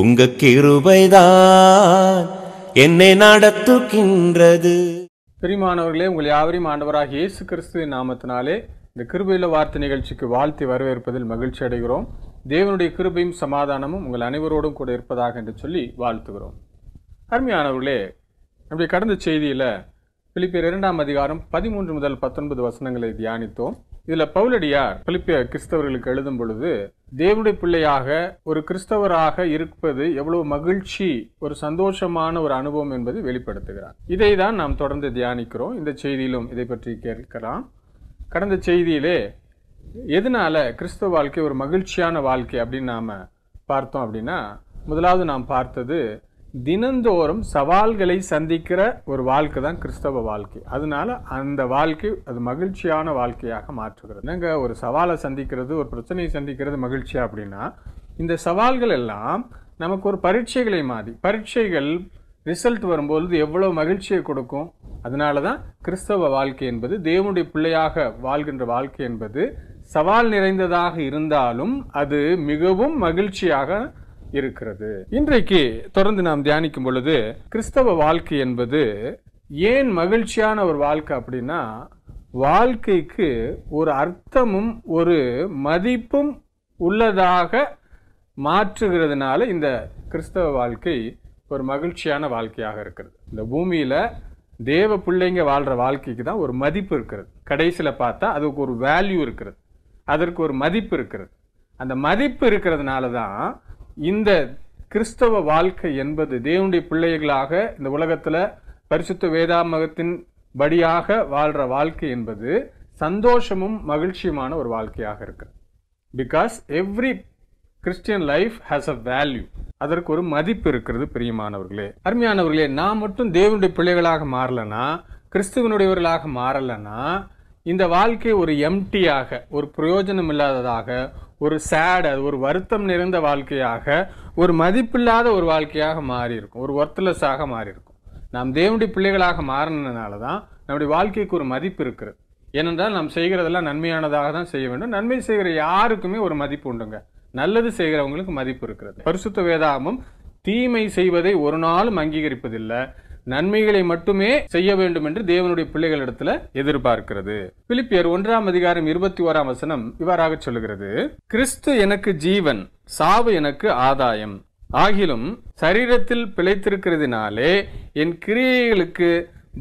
உங்க கிருபைதான் என்னை நடத்துகின்றது பிரிமானவர்களே உங்கள் யாவரையும் ஆண்டவராக இயேசு கிறிஸ்துவின் நாமத்தினாலே இந்த கிருபையில வார்த்தை நிகழ்ச்சிக்கு வாழ்த்தி வரவேற்பதில் மகிழ்ச்சி அடைகிறோம் தேவனுடைய கிருபையும் சமாதானமும் உங்கள் அனைவரோடும் கூட இருப்பதாக என்று சொல்லி வாழ்த்துகிறோம் அருமையானவர்களே நம்முடைய கடந்த செய்தியில் பிலிப்பியர் இரண்டாம் அதிகாரம் பதிமூன்று முதல் பத்தொன்பது வசனங்களை தியானித்தோம் இதில் பவுலடியார் பிலிப்பிய கிறிஸ்தவர்களுக்கு எழுதும் பொழுது தேவனுடைய பிள்ளையாக ஒரு கிறிஸ்தவராக இருப்பது எவ்வளவு மகிழ்ச்சி ஒரு சந்தோஷமான ஒரு அனுபவம் என்பதை வெளிப்படுத்துகிறார் இதை தான் நாம் தொடர்ந்து தியானிக்கிறோம் இந்த செய்தியிலும் இதை பற்றி கேட்கலாம் கடந்த செய்தியிலே எதனால கிறிஸ்தவ வாழ்க்கை ஒரு மகிழ்ச்சியான வாழ்க்கை அப்படின்னு நாம் பார்த்தோம் அப்படின்னா முதலாவது நாம் பார்த்தது தினந்தோறும் சவால்களை சந்திக்கிற ஒரு வாழ்க்கை தான் கிறிஸ்தவ வாழ்க்கை அதனால அந்த வாழ்க்கை அது மகிழ்ச்சியான வாழ்க்கையாக மாற்றுகிறது எங்க ஒரு சவாலை சந்திக்கிறது ஒரு பிரச்சனையை சந்திக்கிறது மகிழ்ச்சியா அப்படின்னா இந்த சவால்கள் எல்லாம் நமக்கு ஒரு பரீட்சைகளை மாதிரி பரீட்சைகள் ரிசல்ட் வரும்பொழுது எவ்வளோ மகிழ்ச்சியை கொடுக்கும் அதனால தான் கிறிஸ்தவ வாழ்க்கை என்பது தேவனுடைய பிள்ளையாக வாழ்கின்ற வாழ்க்கை என்பது சவால் நிறைந்ததாக இருந்தாலும் அது மிகவும் மகிழ்ச்சியாக இருக்கிறது இன்றைக்கு தொடர்ந்து நாம் தியானிக்கும் பொழுது கிறிஸ்தவ வாழ்க்கை என்பது ஏன் மகிழ்ச்சியான ஒரு வாழ்க்கை அப்படின்னா வாழ்க்கைக்கு ஒரு அர்த்தமும் ஒரு மதிப்பும் உள்ளதாக மாற்றுகிறதுனால இந்த கிறிஸ்தவ வாழ்க்கை ஒரு மகிழ்ச்சியான வாழ்க்கையாக இருக்கிறது இந்த பூமியில் தேவ பிள்ளைங்க வாழ்கிற வாழ்க்கைக்கு தான் ஒரு மதிப்பு இருக்கிறது கடைசியில் பார்த்தா அதுக்கு ஒரு வேல்யூ இருக்கிறது அதற்கு ஒரு மதிப்பு இருக்கிறது அந்த மதிப்பு இருக்கிறதுனால தான் இந்த கிறிஸ்தவ வாழ்க்கை என்பது தேவனுடைய பிள்ளைகளாக இந்த உலகத்தில் பரிசுத்த வேதாமகத்தின் படியாக வாழ்கிற வாழ்க்கை என்பது சந்தோஷமும் மகிழ்ச்சியுமான ஒரு வாழ்க்கையாக இருக்கு because every Christian life has a value அதற்கு ஒரு மதிப்பு இருக்கிறது பிரியமானவர்களே அருமையானவர்களே நான் மட்டும் தேவனுடைய பிள்ளைகளாக மாறலனா கிறிஸ்துவனுடையவர்களாக மாறலனா இந்த வாழ்க்கை ஒரு எம்டியாக ஒரு பிரயோஜனம் இல்லாததாக ஒரு சேட் அது ஒரு வருத்தம் நிறைந்த வாழ்க்கையாக ஒரு மதிப்பில்லாத ஒரு வாழ்க்கையாக மாறி இருக்கும் ஒரு ஒர்த்லெஸ்ஸாக மாறி இருக்கும் நாம் தேவனுடைய பிள்ளைகளாக மாறினதுனால தான் நம்முடைய வாழ்க்கைக்கு ஒரு மதிப்பு இருக்கிறது ஏனென்றால் நாம் செய்கிறதெல்லாம் நன்மையானதாக தான் செய்ய வேண்டும் நன்மை செய்கிற யாருக்குமே ஒரு மதிப்பு உண்டுங்க நல்லது செய்கிறவங்களுக்கு மதிப்பு இருக்கிறது பரிசுத்த வேதாமும் தீமை செய்வதை ஒரு நாளும் அங்கீகரிப்பதில்லை நன்மைகளை மட்டுமே செய்ய வேண்டும் என்று தேவனுடைய பிள்ளைகளிடத்துல எதிர்பார்க்கிறது பிலிப்பியர் ஒன்றாம் அதிகாரம் இருபத்தி ஓராம் வசனம் இவ்வாறாக சொல்லுகிறது கிறிஸ்து எனக்கு ஜீவன் சாவு எனக்கு ஆதாயம் ஆகிலும் சரீரத்தில் பிழைத்திருக்கிறதுனாலே என் கிரியைகளுக்கு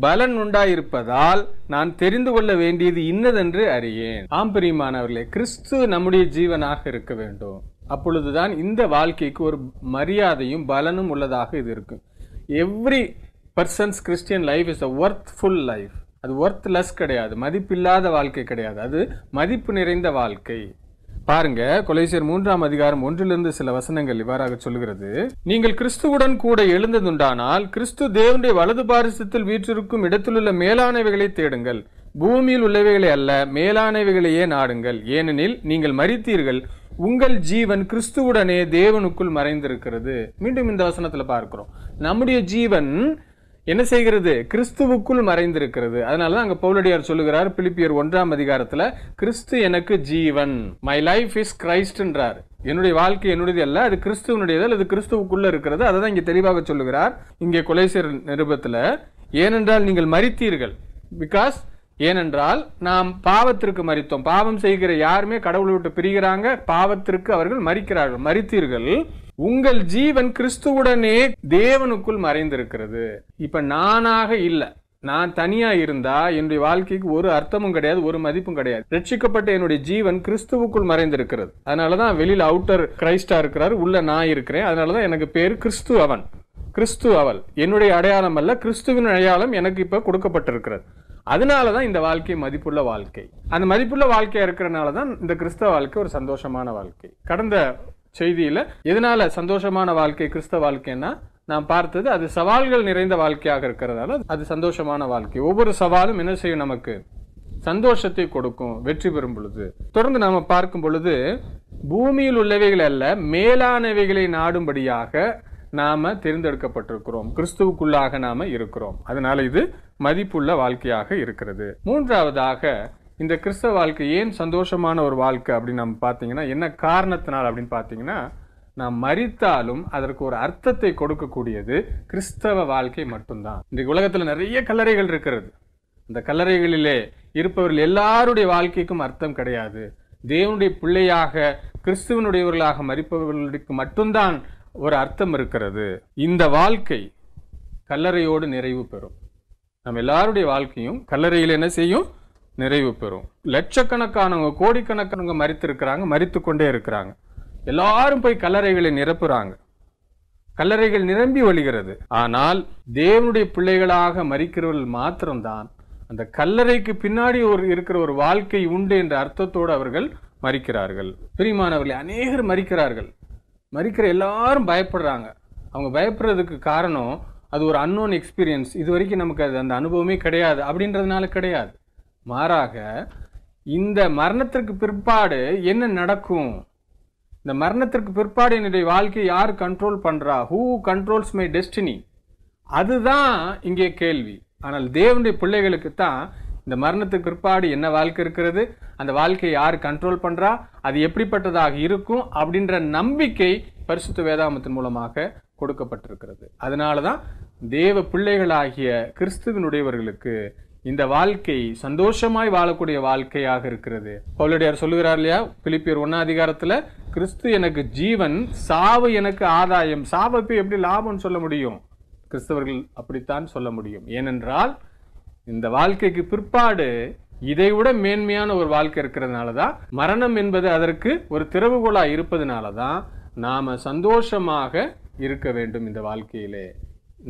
பலன் உண்டாயிருப்பதால் நான் தெரிந்து கொள்ள வேண்டியது இன்னதென்று அறியேன் ஆம்பரியமானவர்களே கிறிஸ்து நம்முடைய ஜீவனாக இருக்க வேண்டும் அப்பொழுதுதான் இந்த வாழ்க்கைக்கு ஒரு மரியாதையும் பலனும் உள்ளதாக இது இருக்கும் every persons Christian life is a worthful life அது ஒர்த் லெஸ் கிடையாது மதிப்பில்லாத வாழ்க்கை கிடையாது அது மதிப்பு நிறைந்த வாழ்க்கை பாருங்க கொலைசியர் மூன்றாம் அதிகாரம் ஒன்றிலிருந்து சில வசனங்கள் இவ்வாறாக சொல்கிறது நீங்கள் கிறிஸ்துவுடன் கூட எழுந்ததுண்டானால் கிறிஸ்து தேவனுடைய வலது பாரிசத்தில் வீற்றிருக்கும் இடத்திலுள்ள மேலானவைகளை தேடுங்கள் பூமியில் உள்ளவைகளை அல்ல மேலானவைகளையே நாடுங்கள் ஏனெனில் நீங்கள் மறித்தீர்கள் உங்கள் ஜீவன் கிறிஸ்துவுடனே தேவனுக்குள் மறைந்திருக்கிறது மீண்டும் இந்த வசனத்தில் பார்க்கிறோம் நம்முடைய ஜீவன் என்ன செய்கிறது கிறிஸ்துவுக்குள் மறைந்திருக்கிறது அதனாலதான் அங்க பவுலடியார் சொல்லுகிறார் பிலிப்பியர் ஒன்றாம் அதிகாரத்துல கிறிஸ்து எனக்கு ஜீவன் மை லைஃப் இஸ் கிரைஸ்ட்ன்றார் என்னுடைய வாழ்க்கை என்னுடையது அல்ல அது கிறிஸ்துவனுடையது அல்லது கிறிஸ்துவுக்குள்ள இருக்கிறது அதை தான் இங்க தெளிவாக சொல்லுகிறார் இங்கே கொலைசர் நிருபத்துல ஏனென்றால் நீங்கள் மறித்தீர்கள் பிகாஸ் ஏனென்றால் நாம் பாவத்திற்கு மறித்தோம் பாவம் செய்கிற யாருமே கடவுளை விட்டு பிரிகிறாங்க பாவத்திற்கு அவர்கள் மறிக்கிறார்கள் மறித்தீர்கள் உங்கள் ஜீவன் கிறிஸ்துவுடனே தேவனுக்குள் மறைந்திருக்கிறது இப்ப நானாக இல்லை நான் தனியா இருந்தா என்னுடைய வாழ்க்கைக்கு ஒரு அர்த்தமும் கிடையாது ஒரு மதிப்பும் கிடையாது ரட்சிக்கப்பட்ட என்னுடைய ஜீவன் கிறிஸ்துவுக்குள் மறைந்திருக்கிறது அதனாலதான் வெளியில அவுட்டர் கிரைஸ்டா இருக்கிறார் உள்ள நான் இருக்கிறேன் அதனாலதான் எனக்கு பேர் கிறிஸ்து அவன் கிறிஸ்து அவள் என்னுடைய அடையாளம் அல்ல கிறிஸ்துவின் அடையாளம் எனக்கு இப்ப கொடுக்கப்பட்டிருக்கிறது அதனால தான் இந்த வாழ்க்கை மதிப்புள்ள வாழ்க்கை அந்த மதிப்புள்ள வாழ்க்கையா இருக்கிறனால தான் இந்த கிறிஸ்தவ வாழ்க்கை ஒரு சந்தோஷமான வாழ்க்கை கடந்த செய்தியில எதனால சந்தோஷமான வாழ்க்கை கிறிஸ்தவ வாழ்க்கைன்னா நாம் பார்த்தது அது சவால்கள் நிறைந்த வாழ்க்கையாக இருக்கிறதால அது சந்தோஷமான வாழ்க்கை ஒவ்வொரு சவாலும் என்ன செய்யும் நமக்கு சந்தோஷத்தை கொடுக்கும் வெற்றி பெறும் பொழுது தொடர்ந்து நாம் பார்க்கும் பொழுது பூமியில் உள்ளவைகள் அல்ல மேலானவைகளை நாடும்படியாக நாம் தேர்ந்தெடுக்கப்பட்டிருக்கிறோம் கிறிஸ்துவுக்குள்ளாக நாம் இருக்கிறோம் அதனால் இது மதிப்புள்ள வாழ்க்கையாக இருக்கிறது மூன்றாவதாக இந்த கிறிஸ்தவ வாழ்க்கை ஏன் சந்தோஷமான ஒரு வாழ்க்கை அப்படின்னு நம்ம பார்த்தீங்கன்னா என்ன காரணத்தினால் அப்படின்னு பார்த்தீங்கன்னா நாம் மறித்தாலும் அதற்கு ஒரு அர்த்தத்தை கொடுக்கக்கூடியது கிறிஸ்தவ வாழ்க்கை மட்டும்தான் இந்த உலகத்தில் நிறைய கல்லறைகள் இருக்கிறது அந்த கல்லறைகளிலே இருப்பவர்கள் எல்லாருடைய வாழ்க்கைக்கும் அர்த்தம் கிடையாது தேவனுடைய பிள்ளையாக கிறிஸ்துவனுடையவர்களாக மறிப்பவர்களுக்கு மட்டும்தான் ஒரு அர்த்தம் இருக்கிறது இந்த வாழ்க்கை கல்லறையோடு நிறைவு பெறும் நம்ம எல்லாருடைய வாழ்க்கையும் கல்லறையில் என்ன செய்யும் நிறைவு பெறும் லட்சக்கணக்கானவங்க கோடிக்கணக்கானவங்க மறித்து இருக்கிறாங்க மறித்து கொண்டே இருக்கிறாங்க எல்லாரும் போய் கல்லறைகளை நிரப்புறாங்க கல்லறைகள் நிரம்பி வழிகிறது ஆனால் தேவனுடைய பிள்ளைகளாக மறிக்கிறவர்கள் மாத்திரம்தான் அந்த கல்லறைக்கு பின்னாடி ஒரு இருக்கிற ஒரு வாழ்க்கை உண்டு என்ற அர்த்தத்தோடு அவர்கள் மறிக்கிறார்கள் பிரிமானவர்களை அநேகர் மறிக்கிறார்கள் மறிக்கிற எல்லாரும் பயப்படுறாங்க அவங்க பயப்படுறதுக்கு காரணம் அது ஒரு அன்னோன் எக்ஸ்பீரியன்ஸ் இது வரைக்கும் நமக்கு அது அந்த அனுபவமே கிடையாது அப்படின்றதுனால கிடையாது மாறாக இந்த மரணத்திற்கு பிற்பாடு என்ன நடக்கும் இந்த மரணத்திற்கு பிற்பாடு என்னுடைய வாழ்க்கையை யார் கண்ட்ரோல் பண்ணுறா ஹூ கண்ட்ரோல்ஸ் மை டெஸ்டினி அதுதான் இங்கே கேள்வி ஆனால் தேவனுடைய பிள்ளைகளுக்கு தான் இந்த மரணத்துக்கு பிற்பாடு என்ன வாழ்க்கை இருக்கிறது அந்த வாழ்க்கையை யார் கண்ட்ரோல் பண்ணுறா அது எப்படிப்பட்டதாக இருக்கும் அப்படின்ற நம்பிக்கை பரிசுத்த வேதாமத்தின் மூலமாக கொடுக்கப்பட்டிருக்கிறது அதனால தான் தேவ பிள்ளைகளாகிய கிறிஸ்துவனுடையவர்களுக்கு இந்த வாழ்க்கை சந்தோஷமாய் வாழக்கூடிய வாழ்க்கையாக இருக்கிறது பவுலடியார் சொல்லுகிறார் இல்லையா பிலிப்பியர் ஒன்னா அதிகாரத்துல கிறிஸ்து எனக்கு ஜீவன் சாவு எனக்கு ஆதாயம் சாவப்பை எப்படி லாபம்னு சொல்ல முடியும் கிறிஸ்தவர்கள் அப்படித்தான் சொல்ல முடியும் ஏனென்றால் இந்த வாழ்க்கைக்கு பிற்பாடு இதை விட மேன்மையான ஒரு வாழ்க்கை இருக்கிறதுனால தான் மரணம் என்பது அதற்கு ஒரு திறவுகோலாக இருப்பதுனால தான் நாம் சந்தோஷமாக இருக்க வேண்டும் இந்த வாழ்க்கையிலே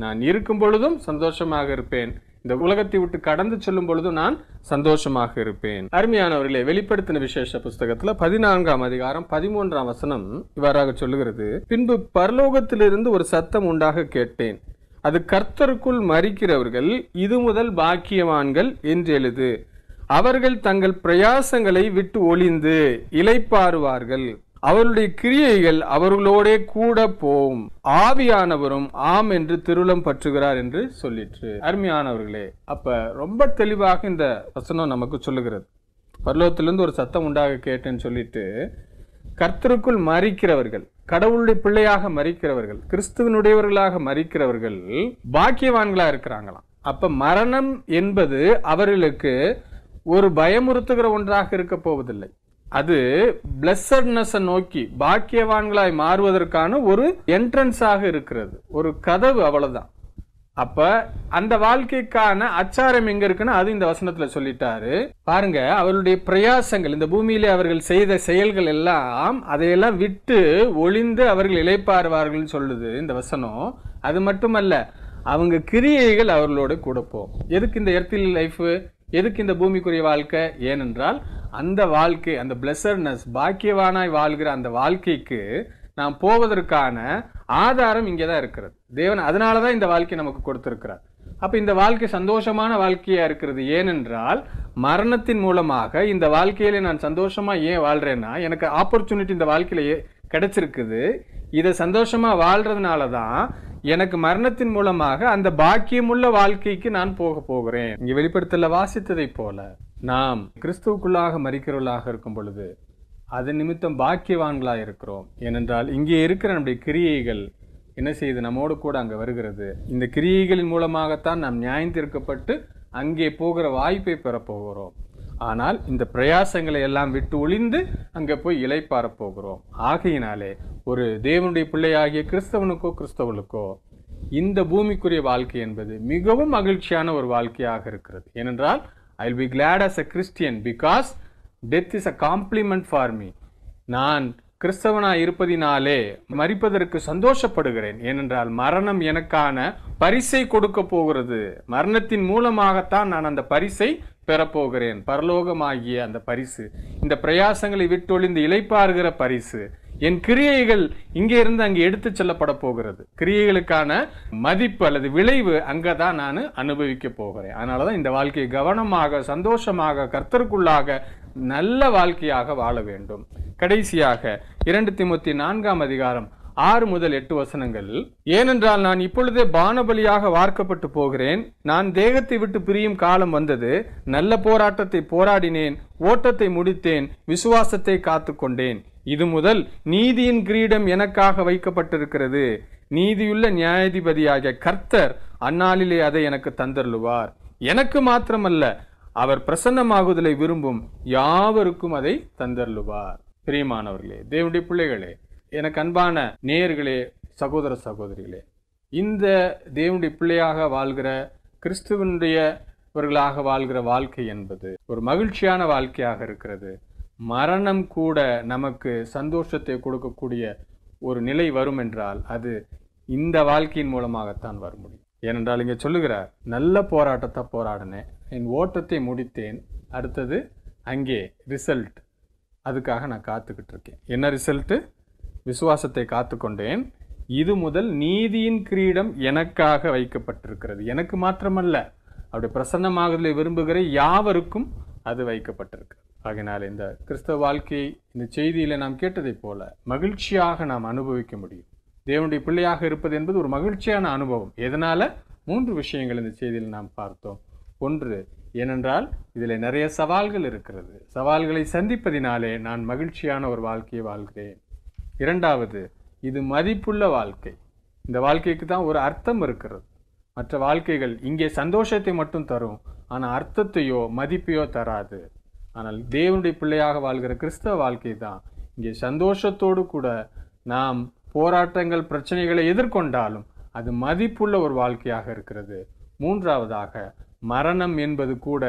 நான் இருக்கும் பொழுதும் சந்தோஷமாக இருப்பேன் இந்த உலகத்தை விட்டு கடந்து செல்லும் பொழுதும் நான் சந்தோஷமாக இருப்பேன் அருமையானவர்களே வெளிப்படுத்தின விசேஷ புஸ்தகத்துல பதினான்காம் அதிகாரம் பதிமூன்றாம் வசனம் இவ்வாறாக சொல்லுகிறது பின்பு பரலோகத்திலிருந்து ஒரு சத்தம் உண்டாக கேட்டேன் அது கர்த்தருக்குள் மறிக்கிறவர்கள் இது முதல் பாக்கியவான்கள் என்று எழுது அவர்கள் தங்கள் பிரயாசங்களை விட்டு ஒளிந்து இலைப்பாறுவார்கள் அவருடைய கிரியைகள் அவர்களோடே கூட போம் ஆவியானவரும் ஆம் என்று திருளம் பற்றுகிறார் என்று சொல்லிற்று அருமையானவர்களே அப்ப ரொம்ப தெளிவாக இந்த வசனம் நமக்கு சொல்லுகிறது பரலோகத்திலிருந்து ஒரு சத்தம் உண்டாக கேட்டேன்னு சொல்லிட்டு கர்த்தருக்குள் மறிக்கிறவர்கள் கடவுளுடைய பிள்ளையாக மறிக்கிறவர்கள் கிறிஸ்துவனுடையவர்களாக மறிக்கிறவர்கள் பாக்கியவான்களா இருக்கிறாங்களாம் அப்ப மரணம் என்பது அவர்களுக்கு ஒரு பயமுறுத்துகிற ஒன்றாக இருக்க போவதில்லை அது பிளஸட்னஸை நோக்கி பாக்கியவான்களாய் மாறுவதற்கான ஒரு என்ட்ரன்ஸாக இருக்கிறது ஒரு கதவு அவ்வளவுதான் அப்ப அந்த வாழ்க்கைக்கான அச்சாரம் எங்க இருக்குன்னு அது இந்த வசனத்துல சொல்லிட்டாரு பாருங்க அவருடைய பிரயாசங்கள் இந்த பூமியில அவர்கள் செய்த செயல்கள் எல்லாம் அதையெல்லாம் விட்டு ஒளிந்து அவர்கள் இழைப்பாருவார்கள் சொல்லுது இந்த வசனம் அது மட்டுமல்ல அவங்க கிரியைகள் அவர்களோடு கொடுப்போம் எதுக்கு இந்த எர்த்தில் லைஃப் எதுக்கு இந்த பூமிக்குரிய வாழ்க்கை ஏனென்றால் அந்த வாழ்க்கை அந்த பிளஸர்னஸ் பாக்கியவானாய் வாழ்கிற அந்த வாழ்க்கைக்கு நாம் போவதற்கான ஆதாரம் இங்கே தான் இருக்கிறது தேவன் அதனால தான் இந்த வாழ்க்கை நமக்கு கொடுத்திருக்கிறார் அப்போ இந்த வாழ்க்கை சந்தோஷமான வாழ்க்கையாக இருக்கிறது ஏனென்றால் மரணத்தின் மூலமாக இந்த வாழ்க்கையில நான் சந்தோஷமாக ஏன் வாழ்கிறேன்னா எனக்கு ஆப்பர்ச்சுனிட்டி இந்த வாழ்க்கையிலேயே கிடைச்சிருக்குது இதை சந்தோஷமாக வாழ்கிறதுனால தான் எனக்கு மரணத்தின் மூலமாக அந்த பாக்கியமுள்ள வாழ்க்கைக்கு நான் போக போகிறேன் இங்கே வெளிப்படுத்தல வாசித்ததை போல நாம் கிறிஸ்துவுக்குள்ளாக மறிக்கிறவர்களாக இருக்கும் பொழுது அது நிமித்தம் பாக்கியவான்களாக இருக்கிறோம் ஏனென்றால் இங்கே இருக்கிற நம்முடைய கிரியைகள் என்ன செய்யுது நம்மோடு கூட அங்கே வருகிறது இந்த கிரியைகளின் மூலமாகத்தான் நாம் நியாயந்திருக்கப்பட்டு அங்கே போகிற வாய்ப்பை பெறப்போகிறோம் ஆனால் இந்த பிரயாசங்களை எல்லாம் விட்டு ஒளிந்து அங்கே போய் இலைப்பார போகிறோம் ஆகையினாலே ஒரு தேவனுடைய பிள்ளையாகிய கிறிஸ்தவனுக்கோ கிறிஸ்தவனுக்கோ இந்த பூமிக்குரிய வாழ்க்கை என்பது மிகவும் மகிழ்ச்சியான ஒரு வாழ்க்கையாக இருக்கிறது ஏனென்றால் I will be glad as a Christian because death is a compliment for me நான் கிறிஸ்தவனாக இருப்பதினாலே மறிப்பதற்கு சந்தோஷப்படுகிறேன் ஏனென்றால் மரணம் எனக்கான பரிசை கொடுக்க போகிறது மரணத்தின் மூலமாகத்தான் நான் அந்த பரிசை பெறப்போகிறேன் பரலோகமாகிய அந்த பரிசு இந்த பிரயாசங்களை விட்டொழிந்து இழைப்பாருகிற பரிசு என் கிரியைகள் இங்கே இருந்து அங்கே எடுத்து செல்லப்பட போகிறது கிரியைகளுக்கான மதிப்பு அல்லது விளைவு அங்கே தான் நான் அனுபவிக்க போகிறேன் அதனால தான் இந்த வாழ்க்கையை கவனமாக சந்தோஷமாக கர்த்தருக்குள்ளாக நல்ல வாழ்க்கையாக வாழ வேண்டும் கடைசியாக இரண்டு திமுத்தி நான்காம் அதிகாரம் ஆறு முதல் எட்டு வசனங்கள் ஏனென்றால் நான் இப்பொழுதே பானபலியாக வார்க்கப்பட்டு போகிறேன் நான் தேகத்தை விட்டு பிரியும் காலம் வந்தது நல்ல போராட்டத்தை போராடினேன் ஓட்டத்தை முடித்தேன் விசுவாசத்தை காத்து கொண்டேன் இது முதல் நீதியின் கிரீடம் எனக்காக வைக்கப்பட்டிருக்கிறது நீதியுள்ள நியாயாதிபதியாகிய கர்த்தர் அந்நாளிலே அதை எனக்கு தந்தருளுவார் எனக்கு மாத்திரமல்ல அவர் பிரசன்னமாகுதலை விரும்பும் யாவருக்கும் அதை தந்தருவார் பிரியமானவர்களே தேவனுடைய பிள்ளைகளே எனக்கு அன்பான நேயர்களே சகோதர சகோதரிகளே இந்த தேவனுடைய பிள்ளையாக வாழ்கிற கிறிஸ்துவனுடையவர்களாக வாழ்கிற வாழ்க்கை என்பது ஒரு மகிழ்ச்சியான வாழ்க்கையாக இருக்கிறது மரணம் கூட நமக்கு சந்தோஷத்தை கொடுக்கக்கூடிய ஒரு நிலை வரும் என்றால் அது இந்த வாழ்க்கையின் மூலமாகத்தான் வர முடியும் ஏனென்றால் இங்கே சொல்லுகிறார் நல்ல போராட்டத்தை போராடினேன் என் ஓட்டத்தை முடித்தேன் அடுத்தது அங்கே ரிசல்ட் அதுக்காக நான் காத்துக்கிட்டு இருக்கேன் என்ன ரிசல்ட்டு விசுவாசத்தை காத்துக்கொண்டேன் இது முதல் நீதியின் கிரீடம் எனக்காக வைக்கப்பட்டிருக்கிறது எனக்கு மாத்திரமல்ல அப்படி பிரசன்னமாகதலை விரும்புகிற யாவருக்கும் அது வைக்கப்பட்டிருக்கு ஆகினால் இந்த கிறிஸ்தவ வாழ்க்கையை இந்த செய்தியில் நாம் கேட்டதைப் போல மகிழ்ச்சியாக நாம் அனுபவிக்க முடியும் தேவனுடைய பிள்ளையாக இருப்பது என்பது ஒரு மகிழ்ச்சியான அனுபவம் எதனால் மூன்று விஷயங்கள் இந்த செய்தியில் நாம் பார்த்தோம் ஒன்று ஏனென்றால் இதில் நிறைய சவால்கள் இருக்கிறது சவால்களை சந்திப்பதினாலே நான் மகிழ்ச்சியான ஒரு வாழ்க்கையை வாழ்கிறேன் இரண்டாவது இது மதிப்புள்ள வாழ்க்கை இந்த வாழ்க்கைக்கு தான் ஒரு அர்த்தம் இருக்கிறது மற்ற வாழ்க்கைகள் இங்கே சந்தோஷத்தை மட்டும் தரும் ஆனால் அர்த்தத்தையோ மதிப்பையோ தராது ஆனால் தேவனுடைய பிள்ளையாக வாழ்கிற கிறிஸ்தவ வாழ்க்கை தான் இங்கே சந்தோஷத்தோடு கூட நாம் போராட்டங்கள் பிரச்சனைகளை எதிர்கொண்டாலும் அது மதிப்புள்ள ஒரு வாழ்க்கையாக இருக்கிறது மூன்றாவதாக மரணம் என்பது கூட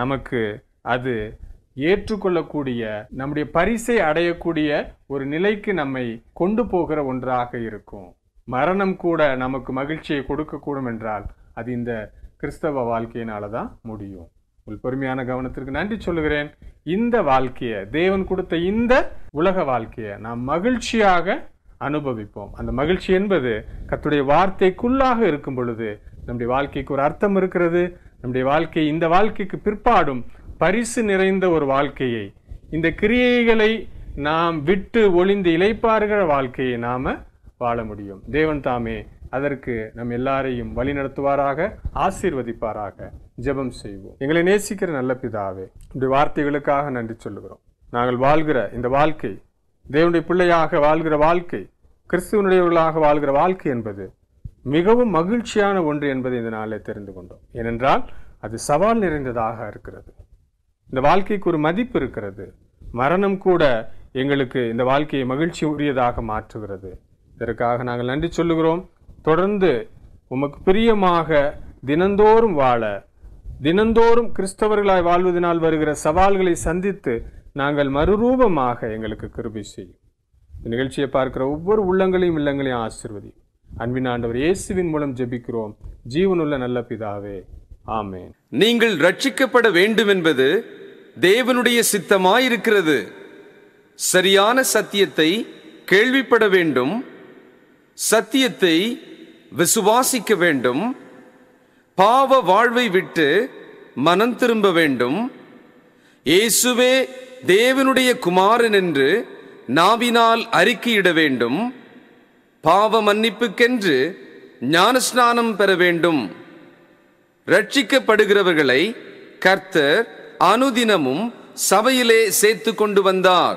நமக்கு அது ஏற்றுக்கொள்ளக்கூடிய நம்முடைய பரிசை அடையக்கூடிய ஒரு நிலைக்கு நம்மை கொண்டு போகிற ஒன்றாக இருக்கும் மரணம் கூட நமக்கு மகிழ்ச்சியை கொடுக்கக்கூடும் என்றால் அது இந்த கிறிஸ்தவ வாழ்க்கையினால தான் முடியும் உங்கள் பொறுமையான கவனத்திற்கு நன்றி சொல்லுகிறேன் இந்த வாழ்க்கையை தேவன் கொடுத்த இந்த உலக வாழ்க்கையை நாம் மகிழ்ச்சியாக அனுபவிப்போம் அந்த மகிழ்ச்சி என்பது கத்துடைய வார்த்தைக்குள்ளாக இருக்கும் பொழுது நம்முடைய வாழ்க்கைக்கு ஒரு அர்த்தம் இருக்கிறது நம்முடைய வாழ்க்கை இந்த வாழ்க்கைக்கு பிற்பாடும் பரிசு நிறைந்த ஒரு வாழ்க்கையை இந்த கிரியைகளை நாம் விட்டு ஒளிந்து இழைப்பார்கள் வாழ்க்கையை நாம் வாழ முடியும் தேவன் தாமே அதற்கு நம் எல்லாரையும் வழிநடத்துவாராக ஆசீர்வதிப்பாராக ஜெபம் செய்வோம் எங்களை நேசிக்கிற நல்ல பிதாவே இப்படி வார்த்தைகளுக்காக நன்றி சொல்லுகிறோம் நாங்கள் வாழ்கிற இந்த வாழ்க்கை தேவனுடைய பிள்ளையாக வாழ்கிற வாழ்க்கை கிறிஸ்துவனுடையவர்களாக வாழ்கிற வாழ்க்கை என்பது மிகவும் மகிழ்ச்சியான ஒன்று என்பதை இந்த நாளில் தெரிந்து கொண்டோம் ஏனென்றால் அது சவால் நிறைந்ததாக இருக்கிறது இந்த வாழ்க்கைக்கு ஒரு மதிப்பு இருக்கிறது மரணம் கூட எங்களுக்கு இந்த வாழ்க்கையை மகிழ்ச்சி உரியதாக மாற்றுகிறது இதற்காக நாங்கள் நன்றி சொல்லுகிறோம் தொடர்ந்து உமக்கு பிரியமாக தினந்தோறும் வாழ தினந்தோறும் கிறிஸ்தவர்களாய் வாழ்வதனால் வருகிற சவால்களை சந்தித்து நாங்கள் மறுரூபமாக எங்களுக்கு கிருபி செய்யும் இந்த நிகழ்ச்சியை பார்க்கிற ஒவ்வொரு உள்ளங்களையும் இல்லங்களையும் ஆசிர்வதியும் அன்பின் ஆண்டவர் இயேசுவின் மூலம் ஜெபிக்கிறோம் ஜீவனுள்ள நல்ல பிதாவே ஆமேன் நீங்கள் ரட்சிக்கப்பட வேண்டும் என்பது தேவனுடைய சித்தமாயிருக்கிறது சரியான சத்தியத்தை கேள்விப்பட வேண்டும் சத்தியத்தை விசுவாசிக்க வேண்டும் பாவ வாழ்வை விட்டு மனம் திரும்ப வேண்டும் இயேசுவே தேவனுடைய குமாரன் என்று நாவினால் அறிக்கையிட வேண்டும் பாவ மன்னிப்புக்கென்று ஞானஸ்நானம் பெற வேண்டும் ரட்சிக்கப்படுகிறவர்களை கர்த்தர் அனுதினமும் சபையிலே சேர்த்து கொண்டு வந்தார்